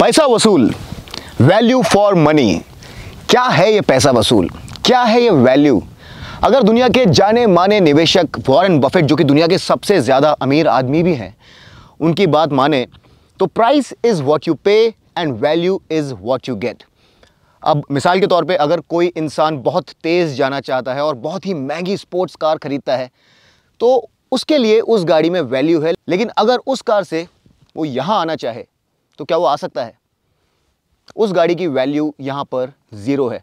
पैसा वसूल value for money क्या है ये पैसा वसूल क्या है ये वैल्यू अगर दुनिया के जाने माने निवेशक वॉरेन बफेट जो कि दुनिया के सबसे ज़्यादा अमीर आदमी भी हैं उनकी बात माने तो price is what you pay and value is what you get अब मिसाल के तौर पे अगर कोई इंसान बहुत तेज़ जाना चाहता है और बहुत ही महंगी स्पोर्ट्स कार ख़रीदता है तो उसके लिए उस गाड़ी में वैल्यू है लेकिन अगर उस कार से वो यहाँ आना चाहे तो क्या वो आ सकता है उस गाड़ी की वैल्यू यहाँ पर ज़ीरो है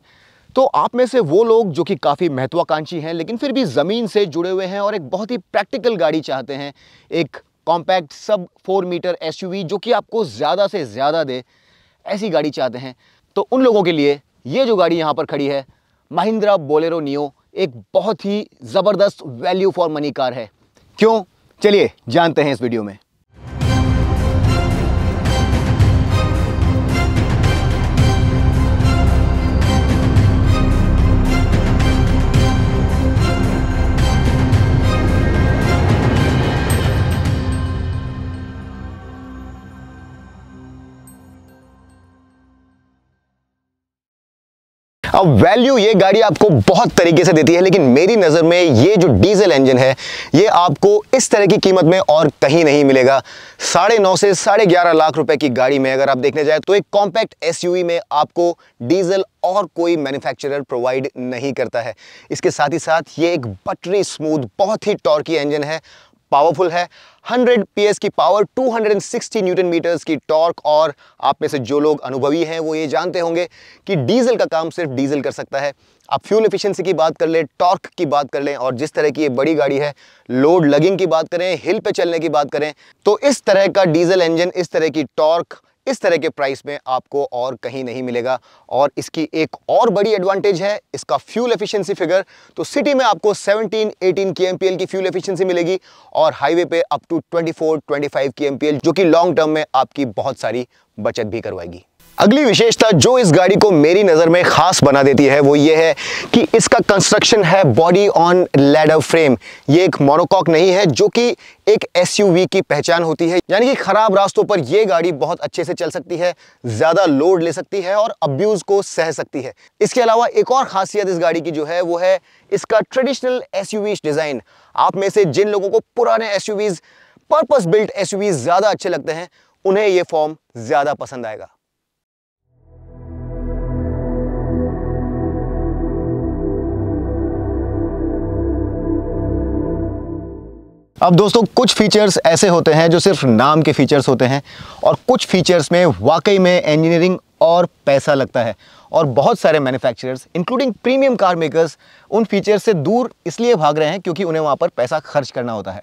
तो आप में से वो लोग जो कि काफ़ी महत्वाकांक्षी हैं लेकिन फिर भी ज़मीन से जुड़े हुए हैं और एक बहुत ही प्रैक्टिकल गाड़ी चाहते हैं एक कॉम्पैक्ट सब फोर मीटर एसयूवी जो कि आपको ज़्यादा से ज़्यादा दे ऐसी गाड़ी चाहते हैं तो उन लोगों के लिए ये जो गाड़ी यहाँ पर खड़ी है महिंद्रा बोलेरो नियो एक बहुत ही ज़बरदस्त वैल्यू फॉर मनी कार है क्यों चलिए जानते हैं इस वीडियो में अब वैल्यू ये गाड़ी आपको बहुत तरीके से देती है लेकिन मेरी नज़र में ये जो डीजल इंजन है ये आपको इस तरह की कीमत में और कहीं नहीं मिलेगा साढ़े नौ से साढ़े ग्यारह लाख रुपए की गाड़ी में अगर आप देखने जाए तो एक कॉम्पैक्ट एसयूवी में आपको डीजल और कोई मैन्युफैक्चरर प्रोवाइड नहीं करता है इसके साथ ही साथ ये एक बटरी स्मूथ बहुत ही टॉर्की इंजन है पावरफुल है 100 पीएस की पावर 260 न्यूटन मीटर्स की टॉर्क और आप में से जो लोग अनुभवी हैं वो ये जानते होंगे कि डीजल का काम सिर्फ डीजल कर सकता है आप फ्यूल एफिशिएंसी की बात कर लें टॉर्क की बात कर लें और जिस तरह की ये बड़ी गाड़ी है लोड लगिंग की बात करें हिल पे चलने की बात करें तो इस तरह का डीजल इंजन इस तरह की टॉर्क इस तरह के प्राइस में आपको और कहीं नहीं मिलेगा और इसकी एक और बड़ी एडवांटेज है इसका फ्यूल एफिशिएंसी फिगर तो सिटी में आपको 17 18 के की फ्यूल एफिशिएंसी मिलेगी और हाईवे पे अप टू 24 25 के जो कि लॉन्ग टर्म में आपकी बहुत सारी बचत भी करवाएगी अगली विशेषता जो इस गाड़ी को मेरी नज़र में ख़ास बना देती है वो ये है कि इसका कंस्ट्रक्शन है बॉडी ऑन लैडर फ्रेम ये एक मोनोकॉक नहीं है जो कि एक एसयूवी की पहचान होती है यानी कि ख़राब रास्तों पर यह गाड़ी बहुत अच्छे से चल सकती है ज़्यादा लोड ले सकती है और अब्यूज़ को सह सकती है इसके अलावा एक और खासियत इस गाड़ी की जो है वो है इसका ट्रेडिशनल एस डिज़ाइन आप में से जिन लोगों को पुराने एस पर्पज़ बिल्ट एस ज़्यादा अच्छे लगते हैं उन्हें यह फॉर्म ज़्यादा पसंद आएगा अब दोस्तों कुछ फीचर्स ऐसे होते हैं जो सिर्फ नाम के फीचर्स होते हैं और कुछ फीचर्स में वाकई में इंजीनियरिंग और पैसा लगता है और बहुत सारे manufacturers including premium car makers उन फीचर्स से दूर इसलिए भाग रहे हैं क्योंकि उन्हें वहाँ पर पैसा खर्च करना होता है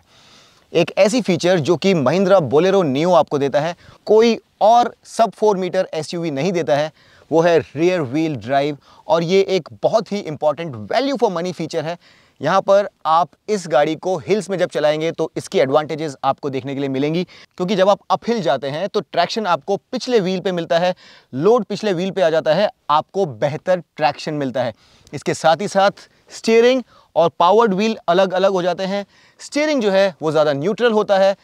एक ऐसी फीचर जो कि महिंद्रा बोलेरो न्यू आपको देता है कोई और सब फोर मीटर एस नहीं देता है वो है रियर व्हील ड्राइव और ये एक बहुत ही important value for money feature है यहाँ पर आप इस गाड़ी को हिल्स में जब चलाएंगे तो इसकी एडवांटेजेस आपको देखने के लिए मिलेंगी क्योंकि जब आप अप हिल जाते हैं तो ट्रैक्शन आपको पिछले व्हील पे मिलता है लोड पिछले व्हील पे आ जाता है आपको बेहतर ट्रैक्शन मिलता है इसके साथ ही साथ स्टीयरिंग और पावर्ड व्हील अलग अलग हो जाते हैं स्टीयरिंग जो है वो ज़्यादा न्यूट्रल होता है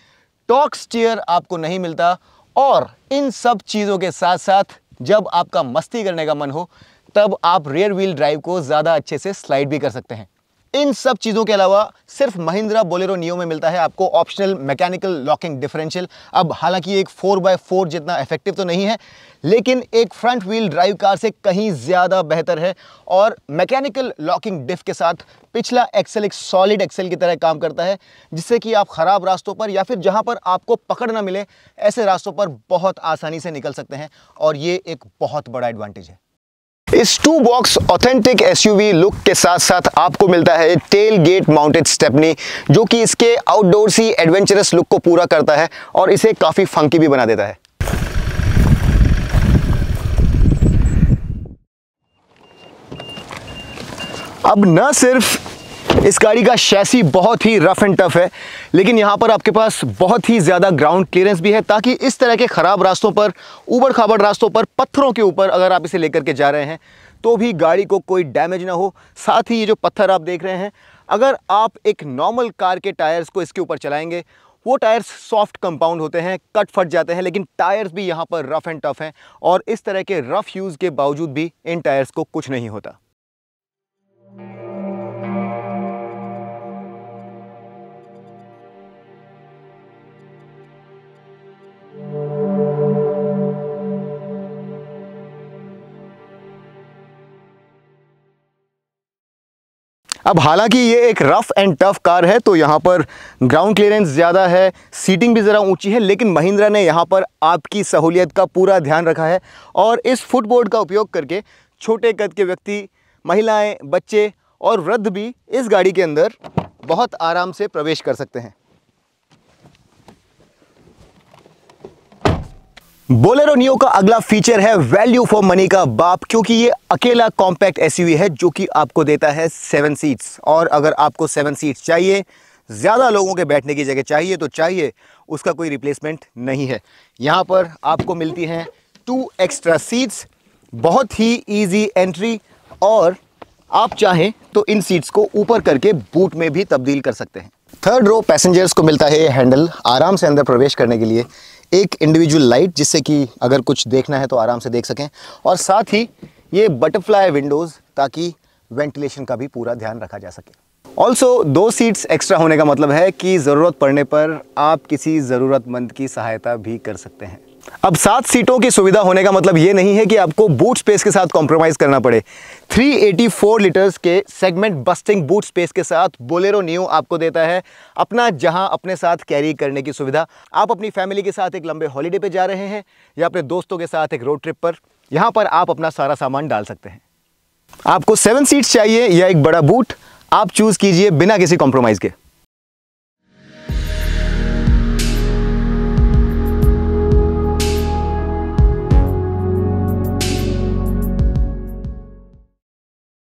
टॉक स्टीयर आपको नहीं मिलता और इन सब चीज़ों के साथ साथ जब आपका मस्ती करने का मन हो तब आप रेयर व्हील ड्राइव को ज़्यादा अच्छे से स्लाइड भी कर सकते हैं इन सब चीज़ों के अलावा सिर्फ महिंद्रा बोलेरो नियो में मिलता है आपको ऑप्शनल मैकेनिकल लॉकिंग डिफरेंशियल अब हालांकि एक फोर बाय फोर जितना इफेक्टिव तो नहीं है लेकिन एक फ्रंट व्हील ड्राइव कार से कहीं ज़्यादा बेहतर है और मैकेनिकल लॉकिंग डिफ के साथ पिछला एक्सेल एक सॉलिड एक्सेल की तरह काम करता है जिससे कि आप ख़राब रास्तों पर या फिर जहां पर आपको पकड़ ना मिले ऐसे रास्तों पर बहुत आसानी से निकल सकते हैं और ये एक बहुत बड़ा एडवांटेज है इस two box authentic SUV look के साथ साथ आपको मिलता है टेल गेट माउंटेड स्टेपनी जो कि इसके आउटडोर सी एडवेंचरस लुक को पूरा करता है और इसे काफ़ी फंकी भी बना देता है अब न सिर्फ इस गाड़ी का शैसी बहुत ही रफ़ एंड टफ़ है लेकिन यहाँ पर आपके पास बहुत ही ज़्यादा ग्राउंड क्लियरेंस भी है ताकि इस तरह के ख़राब रास्तों पर ऊबड़ खाबड़ रास्तों पर पत्थरों के ऊपर अगर आप इसे लेकर के जा रहे हैं तो भी गाड़ी को कोई डैमेज ना हो साथ ही ये जो पत्थर आप देख रहे हैं अगर आप एक नॉर्मल कार के टायर्स को इसके ऊपर चलाएँगे वो टायर्स सॉफ्ट कंपाउंड होते हैं कट फट जाते हैं लेकिन टायर्स भी यहाँ पर रफ़ एंड टफ़ हैं और इस तरह के रफ़ यूज़ के बावजूद भी इन टायर्स को कुछ नहीं होता अब हालांकि ये एक रफ़ एंड टफ़ कार है तो यहाँ पर ग्राउंड क्लियरेंस ज़्यादा है सीटिंग भी ज़रा ऊंची है लेकिन महिंद्रा ने यहाँ पर आपकी सहूलियत का पूरा ध्यान रखा है और इस फुटबोर्ड का उपयोग करके छोटे कद के व्यक्ति महिलाएं बच्चे और वृद्ध भी इस गाड़ी के अंदर बहुत आराम से प्रवेश कर सकते हैं बोलेरो नियो का अगला फीचर है वैल्यू फॉर मनी का बाप क्योंकि ये अकेला कॉम्पैक्ट एसयूवी है जो कि आपको देता है सेवन सीट्स और अगर आपको सेवन सीट्स चाहिए ज़्यादा लोगों के बैठने की जगह चाहिए तो चाहिए उसका कोई रिप्लेसमेंट नहीं है यहाँ पर आपको मिलती हैं टू एक्स्ट्रा सीट्स बहुत ही ईजी एंट्री और आप चाहें तो इन सीट्स को ऊपर करके बूट में भी तब्दील कर सकते हैं थर्ड रो पैसेंजर्स को मिलता है ये हैंडल आराम से अंदर प्रवेश करने के लिए एक इंडिविजुअल लाइट जिससे कि अगर कुछ देखना है तो आराम से देख सकें और साथ ही ये बटरफ्लाई विंडोज़ ताकि वेंटिलेशन का भी पूरा ध्यान रखा जा सके ऑल्सो दो सीट्स एक्स्ट्रा होने का मतलब है कि ज़रूरत पड़ने पर आप किसी ज़रूरतमंद की सहायता भी कर सकते हैं अब सात सीटों की सुविधा होने का मतलब ये नहीं है कि आपको बूट स्पेस के साथ कॉम्प्रोमाइज़ करना पड़े 384 लीटर्स के सेगमेंट बस्टिंग बूट स्पेस के साथ बोलेरो न्यू आपको देता है अपना जहां अपने साथ कैरी करने की सुविधा आप अपनी फैमिली के साथ एक लंबे हॉलीडे पे जा रहे हैं या अपने दोस्तों के साथ एक रोड ट्रिप पर यहाँ पर आप अपना सारा सामान डाल सकते हैं आपको सेवन सीट्स चाहिए या एक बड़ा बूट आप चूज़ कीजिए बिना किसी कॉम्प्रोमाइज़ के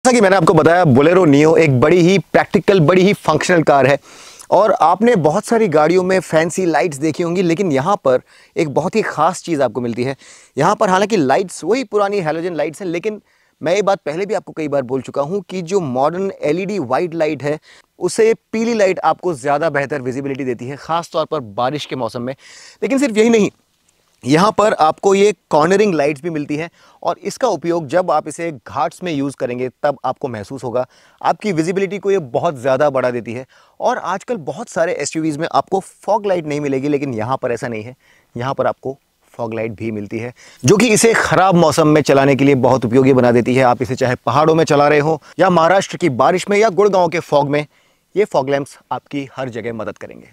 जैसा कि मैंने आपको बताया बोलेरो नियो एक बड़ी ही प्रैक्टिकल बड़ी ही फंक्शनल कार है और आपने बहुत सारी गाड़ियों में फैंसी लाइट्स देखी होंगी लेकिन यहाँ पर एक बहुत ही ख़ास चीज़ आपको मिलती है यहाँ पर हालांकि लाइट्स वही पुरानी हेलोजन लाइट्स हैं लेकिन मैं ये बात पहले भी आपको कई बार बोल चुका हूँ कि जो मॉडर्न एल वाइट लाइट है उसे पीली लाइट आपको ज़्यादा बेहतर विजिबिलिटी देती है ख़ास तौर पर बारिश के मौसम में लेकिन सिर्फ यही नहीं यहाँ पर आपको ये कॉर्नरिंग लाइट्स भी मिलती हैं और इसका उपयोग जब आप इसे घाट्स में यूज़ करेंगे तब आपको महसूस होगा आपकी विजिबिलिटी को ये बहुत ज़्यादा बढ़ा देती है और आजकल बहुत सारे एस में आपको फॉग लाइट नहीं मिलेगी लेकिन यहाँ पर ऐसा नहीं है यहाँ पर आपको फॉग लाइट भी मिलती है जो कि इसे ख़राब मौसम में चलाने के लिए बहुत उपयोगी बना देती है आप इसे चाहे पहाड़ों में चला रहे हो या महाराष्ट्र की बारिश में या गुड़गांव के फॉग में ये फॉग लैम्प्स आपकी हर जगह मदद करेंगे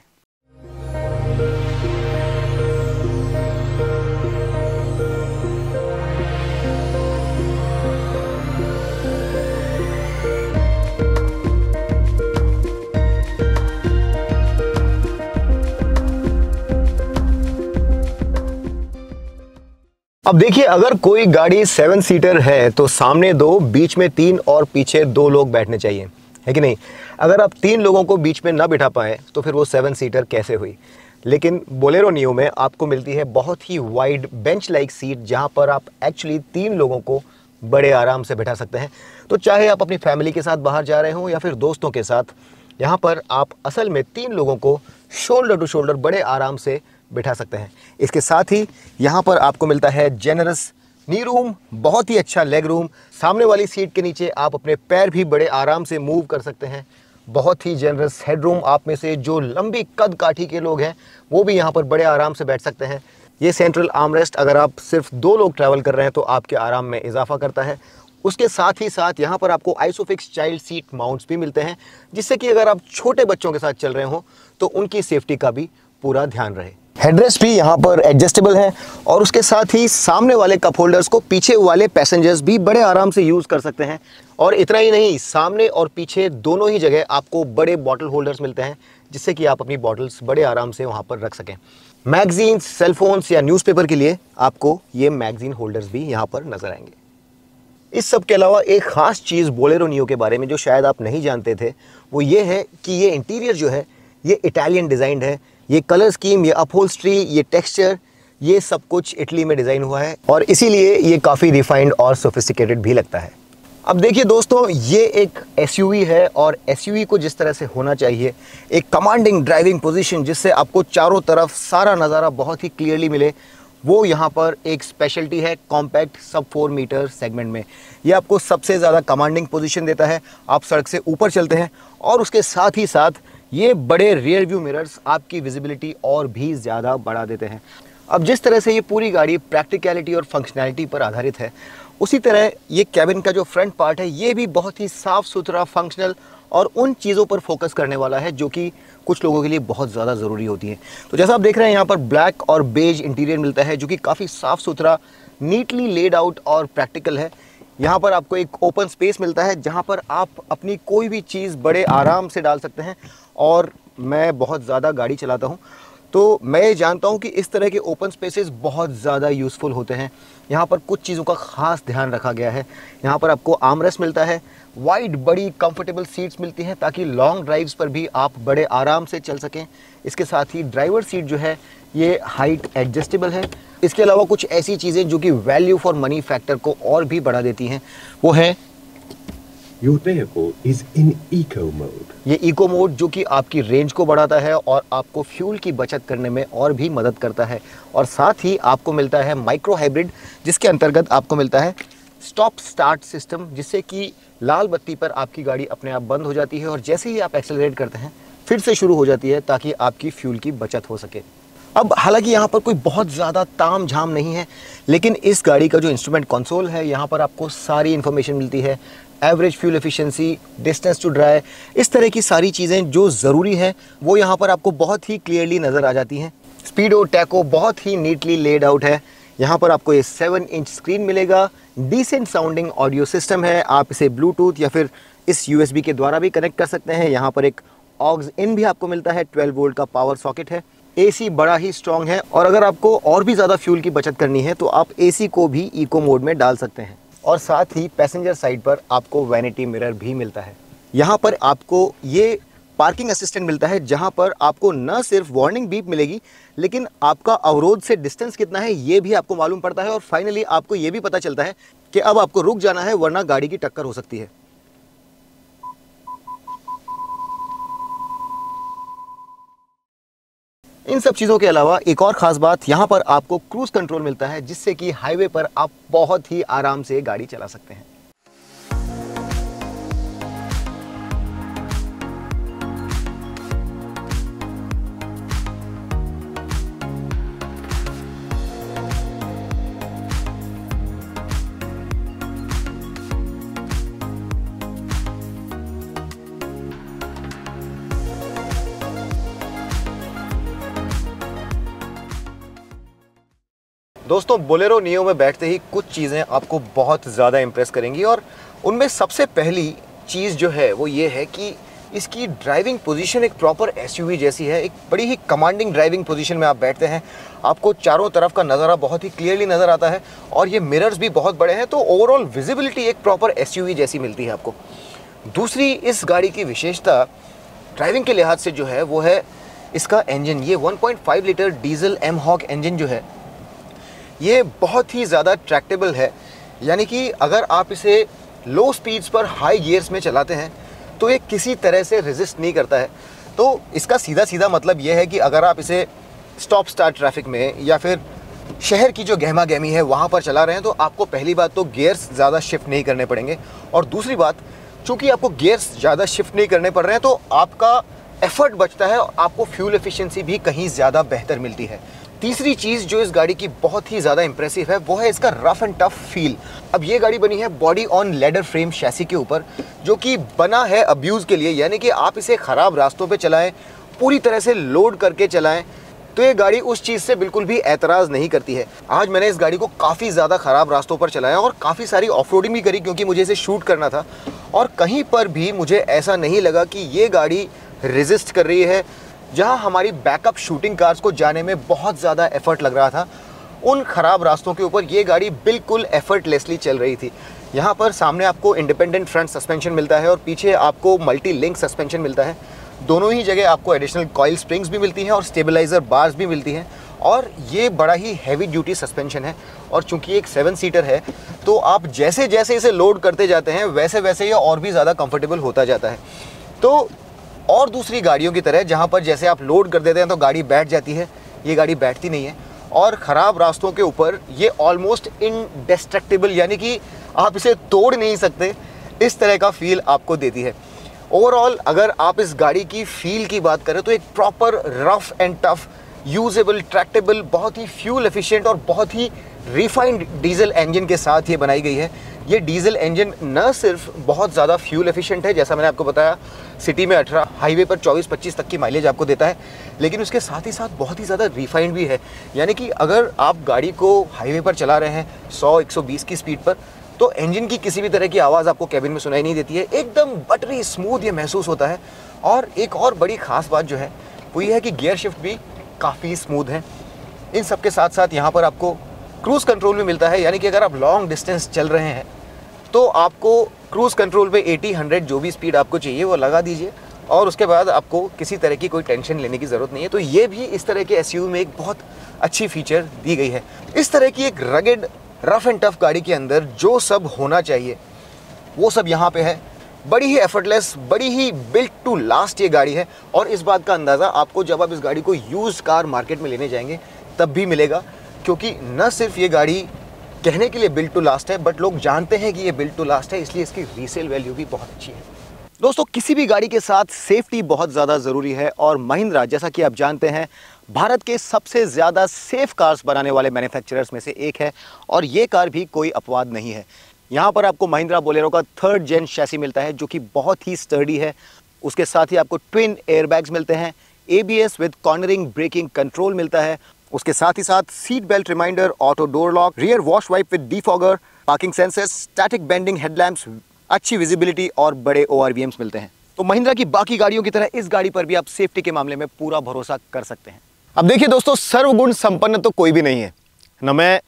अब देखिए अगर कोई गाड़ी सेवन सीटर है तो सामने दो बीच में तीन और पीछे दो लोग बैठने चाहिए है कि नहीं अगर आप तीन लोगों को बीच में ना बिठा पाए तो फिर वो सेवन सीटर कैसे हुई लेकिन बोलेरो नियो में आपको मिलती है बहुत ही वाइड बेंच लाइक सीट जहाँ पर आप एक्चुअली तीन लोगों को बड़े आराम से बैठा सकते हैं तो चाहे आप अपनी फैमिली के साथ बाहर जा रहे हो या फिर दोस्तों के साथ यहाँ पर आप असल में तीन लोगों को शोल्डर टू शोल्डर बड़े आराम से बिठा सकते हैं इसके साथ ही यहाँ पर आपको मिलता है जेनरस नी रूम बहुत ही अच्छा लेग रूम सामने वाली सीट के नीचे आप अपने पैर भी बड़े आराम से मूव कर सकते हैं बहुत ही जेनरस हेडरूम आप में से जो लंबी कद काठी के लोग हैं वो भी यहाँ पर बड़े आराम से बैठ सकते हैं ये सेंट्रल आर्मरेस्ट अगर आप सिर्फ दो लोग ट्रैवल कर रहे हैं तो आपके आराम में इजाफा करता है उसके साथ ही साथ यहाँ पर आपको आइसोफिक्स चाइल्ड सीट माउंट्स भी मिलते हैं जिससे कि अगर आप छोटे बच्चों के साथ चल रहे हों तो उनकी सेफ्टी का भी पूरा ध्यान रहे हेडरेस्ट भी यहाँ पर एडजस्टेबल है और उसके साथ ही सामने वाले कप होल्डर्स को पीछे वाले पैसेंजर्स भी बड़े आराम से यूज़ कर सकते हैं और इतना ही नहीं सामने और पीछे दोनों ही जगह आपको बड़े बॉटल होल्डर्स मिलते हैं जिससे कि आप अपनी बॉटल्स बड़े आराम से वहाँ पर रख सकें मैगजीन्स सेलफोन्स या न्यूज़पेपर के लिए आपको ये मैगजीन होल्डर्स भी यहाँ पर नज़र आएंगे इस सब के अलावा एक ख़ास चीज़ बोलेरो नियो के बारे में जो शायद आप नहीं जानते थे वो ये है कि ये इंटीरियर जो है ये इटालियन डिज़ाइंड है ये कलर स्कीम ये अपहोल्स्ट्री ये टेक्सचर ये सब कुछ इटली में डिज़ाइन हुआ है और इसीलिए ये काफ़ी रिफाइंड और सोफिस्टिकेटेड भी लगता है अब देखिए दोस्तों ये एक एस है और एस को जिस तरह से होना चाहिए एक कमांडिंग ड्राइविंग पोजिशन जिससे आपको चारों तरफ सारा नज़ारा बहुत ही क्लियरली मिले वो यहाँ पर एक स्पेशलिटी है कॉम्पैक्ट सब फोर मीटर सेगमेंट में ये आपको सबसे ज़्यादा कमांडिंग पोजीशन देता है आप सड़क से ऊपर चलते हैं और उसके साथ ही साथ ये बड़े रियर व्यू मिरर्स आपकी विजिबिलिटी और भी ज़्यादा बढ़ा देते हैं अब जिस तरह से ये पूरी गाड़ी प्रैक्टिकलिटी और फंक्शनैलिटी पर आधारित है उसी तरह ये कैबिन का जो फ्रंट पार्ट है ये भी बहुत ही साफ़ सुथरा फंक्शनल और उन चीज़ों पर फोकस करने वाला है जो कि कुछ लोगों के लिए बहुत ज़्यादा ज़रूरी होती है तो जैसा आप देख रहे हैं यहाँ पर ब्लैक और बेज इंटीरियर मिलता है जो कि काफ़ी साफ़ सुथरा नीटली लेड आउट और प्रैक्टिकल है यहाँ पर आपको एक ओपन स्पेस मिलता है जहाँ पर आप अपनी कोई भी चीज़ बड़े आराम से डाल सकते हैं और मैं बहुत ज़्यादा गाड़ी चलाता हूँ तो मैं ये जानता हूँ कि इस तरह के ओपन स्पेसेस बहुत ज़्यादा यूज़फुल होते हैं यहाँ पर कुछ चीज़ों का ख़ास ध्यान रखा गया है यहाँ पर आपको आमरस मिलता है वाइड बड़ी कंफर्टेबल सीट्स मिलती हैं ताकि लॉन्ग ड्राइव्स पर भी आप बड़े आराम से चल सकें इसके साथ ही ड्राइवर सीट जो है ये हाइट एडजस्टेबल है इसके अलावा कुछ ऐसी चीज़ें जो कि वैल्यू फॉर मनी फैक्टर को और भी बढ़ा देती हैं वो है Uteco is in eco mode. ये eco mode जो कि आपकी रेंज को बढ़ाता है और आपको फ्यूल की बचत करने में और भी मदद करता है और साथ ही आपको मिलता है माइक्रो हाइब्रिड जिसके अंतर्गत आपको मिलता है स्टॉप स्टार्ट सिस्टम जिससे कि लाल बत्ती पर आपकी गाड़ी अपने आप बंद हो जाती है और जैसे ही आप एक्सेलरेट करते हैं फिर से शुरू हो जाती है ताकि आपकी फ्यूल की बचत हो सके अब हालांकि यहाँ पर कोई बहुत ज़्यादा ताम झाम नहीं है लेकिन इस गाड़ी का जो इंस्ट्रूमेंट कंसोल है यहाँ पर आपको सारी इन्फॉर्मेशन मिलती है average fuel efficiency, distance to dry इस तरह की सारी चीज़ें जो ज़रूरी हैं वो यहाँ पर आपको बहुत ही क्लियरली नज़र आ जाती हैं स्पीडो टैको बहुत ही नीटली लेड आउट है यहाँ पर आपको ये सेवन इंच स्क्रीन मिलेगा डिसेंट साउंडिंग ऑडियो सिस्टम है आप इसे ब्लूटूथ या फिर इस यू के द्वारा भी कनेक्ट कर सकते हैं यहाँ पर एक ऑग्स इन भी आपको मिलता है ट्वेल्व वोल्ट का पावर सॉकेट है एसी बड़ा ही स्ट्रॉन्ग है और अगर आपको और भी ज़्यादा फ्यूल की बचत करनी है तो आप एसी को भी इको मोड में डाल सकते हैं और साथ ही पैसेंजर साइड पर आपको वैनिटी मिरर भी मिलता है यहाँ पर आपको ये पार्किंग असिस्टेंट मिलता है जहाँ पर आपको न सिर्फ वार्निंग बीप मिलेगी लेकिन आपका अवरोध से डिस्टेंस कितना है ये भी आपको मालूम पड़ता है और फाइनली आपको ये भी पता चलता है कि अब आपको रुक जाना है वरना गाड़ी की टक्कर हो सकती है इन सब चीज़ों के अलावा एक और ख़ास बात यहाँ पर आपको क्रूज़ कंट्रोल मिलता है जिससे कि हाईवे पर आप बहुत ही आराम से गाड़ी चला सकते हैं दोस्तों बोलेरो नियो में बैठते ही कुछ चीज़ें आपको बहुत ज़्यादा इम्प्रेस करेंगी और उनमें सबसे पहली चीज़ जो है वो ये है कि इसकी ड्राइविंग पोजीशन एक प्रॉपर एसयूवी जैसी है एक बड़ी ही कमांडिंग ड्राइविंग पोजीशन में आप बैठते हैं आपको चारों तरफ का नज़ारा बहुत ही क्लियरली नज़र आता है और ये मिरर्स भी बहुत बड़े हैं तो ओवरऑल विजिबिलिटी एक प्रॉपर एसयूवी जैसी मिलती है आपको दूसरी इस गाड़ी की विशेषता ड्राइविंग के लिहाज से जो है वो है इसका इंजन ये 1.5 litre diesel M hawk engine जो है ये बहुत ही ज़्यादा ट्रैक्टेबल है यानी कि अगर आप इसे लो स्पीड्स पर हाई गियर्स में चलाते हैं तो ये किसी तरह से रेजिस्ट नहीं करता है तो इसका सीधा सीधा मतलब ये है कि अगर आप इसे स्टॉप स्टार्ट ट्रैफिक में या फिर शहर की जो गहमा गहमी है वहाँ पर चला रहे हैं तो आपको पहली बात तो गियर्स ज़्यादा शिफ्ट नहीं करने पड़ेंगे और दूसरी बात चूँकि आपको गियर्स ज़्यादा शिफ्ट नहीं करने पड़ रहे हैं तो आपका एफर्ट बचता है और आपको फ्यूल एफिशिएंसी भी कहीं ज़्यादा बेहतर मिलती है तीसरी चीज़ जो इस गाड़ी की बहुत ही ज़्यादा इंप्रेसिव है वो है इसका रफ एंड टफ फील अब ये गाड़ी बनी है body on ladder frame chassis के ऊपर जो कि बना है अब्यूज़ के लिए यानी कि आप इसे ख़राब रास्तों पर चलाएं पूरी तरह से लोड करके चलाएँ तो ये गाड़ी उस चीज़ से बिल्कुल भी एतराज़ नहीं करती है आज मैंने इस गाड़ी को काफ़ी ज़्यादा ख़राब रास्तों पर चलाया और काफ़ी सारी ऑफ भी करी क्योंकि मुझे इसे शूट करना था और कहीं पर भी मुझे ऐसा नहीं लगा कि ये गाड़ी रेजिस्ट कर रही है जहां हमारी बैकअप शूटिंग कार्स को जाने में बहुत ज़्यादा एफर्ट लग रहा था उन ख़राब रास्तों के ऊपर ये गाड़ी बिल्कुल एफर्टलेसली चल रही थी यहाँ पर सामने आपको इंडिपेंडेंट फ्रंट सस्पेंशन मिलता है और पीछे आपको मल्टी लिंक सस्पेंशन मिलता है दोनों ही जगह आपको एडिशनल कॉयल स्प्रिंग्स भी मिलती हैं और स्टेबलाइज़र बार्स भी मिलती हैं और ये बड़ा ही हैवी ड्यूटी सस्पेंशन है और चूंकि एक सेवन सीटर है तो आप जैसे जैसे इसे लोड करते जाते हैं वैसे वैसे ये और भी ज़्यादा कंफर्टेबल होता जाता है तो और दूसरी गाड़ियों की तरह जहाँ पर जैसे आप लोड कर देते हैं तो गाड़ी बैठ जाती है ये गाड़ी बैठती नहीं है और ख़राब रास्तों के ऊपर ये ऑलमोस्ट इनडेस्ट्रक्टेबल यानी कि आप इसे तोड़ नहीं सकते इस तरह का फील आपको देती है ओवरऑल अगर आप इस गाड़ी की फील की बात करें तो एक proper rough and tough usable tractable बहुत ही फ्यूल एफिशिएंट और बहुत ही रिफाइंड डीजल इंजन के साथ ये बनाई गई है ये डीजल इंजन न सिर्फ बहुत ज़्यादा फ्यूल एफिशिएंट है जैसा मैंने आपको बताया सिटी में 18 हाईवे पर 24-25 तक की माइलेज आपको देता है लेकिन उसके साथ ही साथ बहुत ही ज़्यादा रिफाइंड भी है यानी कि अगर आप गाड़ी को हाईवे पर चला रहे हैं 100-120 की स्पीड पर तो इंजन की किसी भी तरह की आवाज़ आपको कैबिन में सुनाई नहीं देती है एकदम बटरी स्मूथ ये महसूस होता है और एक और बड़ी ख़ास बात जो है वो ये है कि गियर शिफ्ट भी काफ़ी स्मूथ है इन सब के साथ साथ यहाँ पर आपको क्रूज़ कंट्रोल में मिलता है यानी कि अगर आप लॉन्ग डिस्टेंस चल रहे हैं तो आपको क्रूज़ कंट्रोल पे 80 100 जो भी स्पीड आपको चाहिए वो लगा दीजिए और उसके बाद आपको किसी तरह की कोई टेंशन लेने की ज़रूरत नहीं है तो ये भी इस तरह के एस में एक बहुत अच्छी फीचर दी गई है इस तरह की एक रगेड रफ़ एंड टफ़ गाड़ी के अंदर जो सब होना चाहिए वो सब यहाँ पे है बड़ी ही एफर्टलेस बड़ी ही बिल्ट टू लास्ट ये गाड़ी है और इस बात का अंदाज़ा आपको जब आप इस गाड़ी को यूज़ कार मार्केट में लेने जाएंगे तब भी मिलेगा क्योंकि न सिर्फ ये गाड़ी कहने के लिए बिल्ड टू लास्ट है बट लोग जानते हैं कि ये बिल्ड टू लास्ट है इसलिए इसकी रीसेल वैल्यू भी बहुत अच्छी है दोस्तों किसी भी गाड़ी के साथ सेफ्टी बहुत ज़्यादा ज़रूरी है और महिंद्रा जैसा कि आप जानते हैं भारत के सबसे ज़्यादा सेफ कार्स बनाने वाले मैन्युफैक्चरर्स में से एक है और ये कार भी कोई अपवाद नहीं है यहाँ पर आपको महिंद्रा बोलेरो का थर्ड जेन शैसी मिलता है जो कि बहुत ही स्टर्डी है उसके साथ ही आपको ट्विन एयरबैग्स मिलते हैं A B S with cornering braking control मिलता है उसके साथ ही साथ seat belt reminder auto door lock rear wash wipe with defogger parking sensors static bending headlamps अच्छी विजिबिलिटी और बड़े ओ मिलते हैं तो महिंद्रा की बाकी गाड़ियों की तरह इस गाड़ी पर भी आप सेफ्टी के मामले में पूरा भरोसा कर सकते हैं अब देखिए दोस्तों सर्वगुण संपन्न तो कोई भी नहीं है न मैं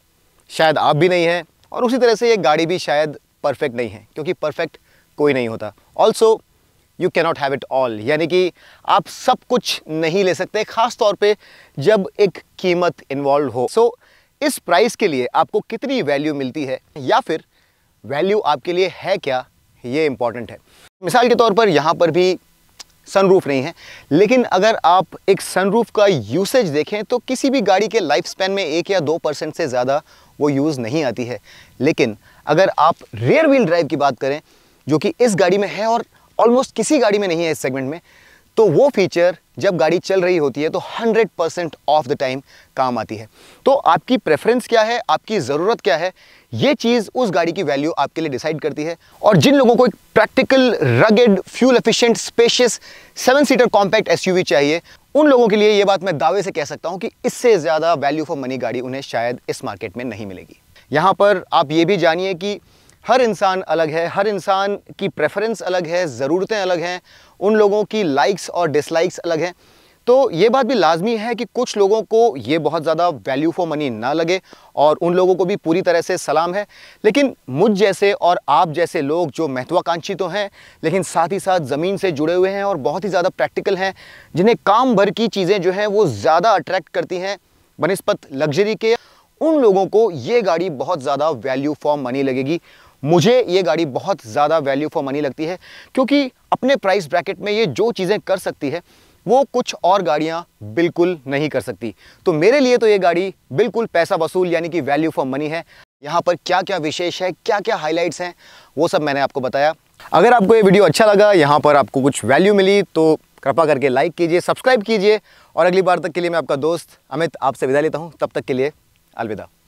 शायद आप भी नहीं हैं और उसी तरह से ये गाड़ी भी शायद परफेक्ट नहीं है क्योंकि परफेक्ट कोई नहीं होता also you cannot have it all यानी कि आप सब कुछ नहीं ले सकते खास तौर पे जब एक कीमत इन्वॉल्व हो सो so, इस प्राइस के लिए आपको कितनी वैल्यू मिलती है या फिर वैल्यू आपके लिए है क्या ये इंपॉर्टेंट है मिसाल के तौर पर यहाँ पर भी सनरूफ नहीं है लेकिन अगर आप एक सनरूफ का यूसेज देखें तो किसी भी गाड़ी के लाइफ स्पैन में एक या दो परसेंट से ज़्यादा वो यूज़ नहीं आती है लेकिन अगर आप रेयर व्हील ड्राइव की बात करें जो कि इस गाड़ी में है और ऑलमोस्ट किसी गाड़ी में नहीं है इस सेगमेंट में तो वो फीचर जब गाड़ी चल रही होती है तो 100 परसेंट ऑफ द टाइम काम आती है तो आपकी प्रेफरेंस क्या है आपकी ज़रूरत क्या है ये चीज़ उस गाड़ी की वैल्यू आपके लिए डिसाइड करती है और जिन लोगों को एक practical rugged fuel efficient spacious seven seater compact SUV चाहिए उन लोगों के लिए ये बात मैं दावे से कह सकता हूँ कि इससे ज़्यादा वैल्यू फॉर मनी गाड़ी उन्हें शायद इस मार्केट में नहीं मिलेगी यहाँ पर आप ये भी जानिए कि हर इंसान अलग है हर इंसान की प्रेफरेंस अलग है ज़रूरतें अलग हैं उन लोगों की लाइक्स और डिसलाइक्स अलग हैं तो ये बात भी लाजमी है कि कुछ लोगों को ये बहुत ज़्यादा वैल्यू फॉर मनी ना लगे और उन लोगों को भी पूरी तरह से सलाम है लेकिन मुझ जैसे और आप जैसे लोग जो महत्वाकांक्षी तो हैं लेकिन साथ ही साथ ज़मीन से जुड़े हुए हैं और बहुत ही ज़्यादा प्रैक्टिकल हैं जिन्हें काम भर की चीज़ें जो हैं वो ज़्यादा अट्रैक्ट करती हैं बनस्पत लग्जरी के उन लोगों को ये गाड़ी बहुत ज़्यादा वैल्यू फॉर मनी लगेगी मुझे ये गाड़ी बहुत ज़्यादा वैल्यू फॉर मनी लगती है क्योंकि अपने प्राइस ब्रैकेट में ये जो चीज़ें कर सकती है वो कुछ और गाड़ियाँ बिल्कुल नहीं कर सकती तो मेरे लिए तो ये गाड़ी बिल्कुल पैसा वसूल यानी कि वैल्यू फॉर मनी है यहाँ पर क्या क्या विशेष है क्या क्या हाईलाइट्स हैं वो सब मैंने आपको बताया अगर आपको ये वीडियो अच्छा लगा यहाँ पर आपको कुछ वैल्यू मिली तो कृपा करके लाइक कीजिए सब्सक्राइब कीजिए और अगली बार तक के लिए मैं आपका दोस्त अमित आपसे विदा लेता हूँ तब तक के लिए अलविदा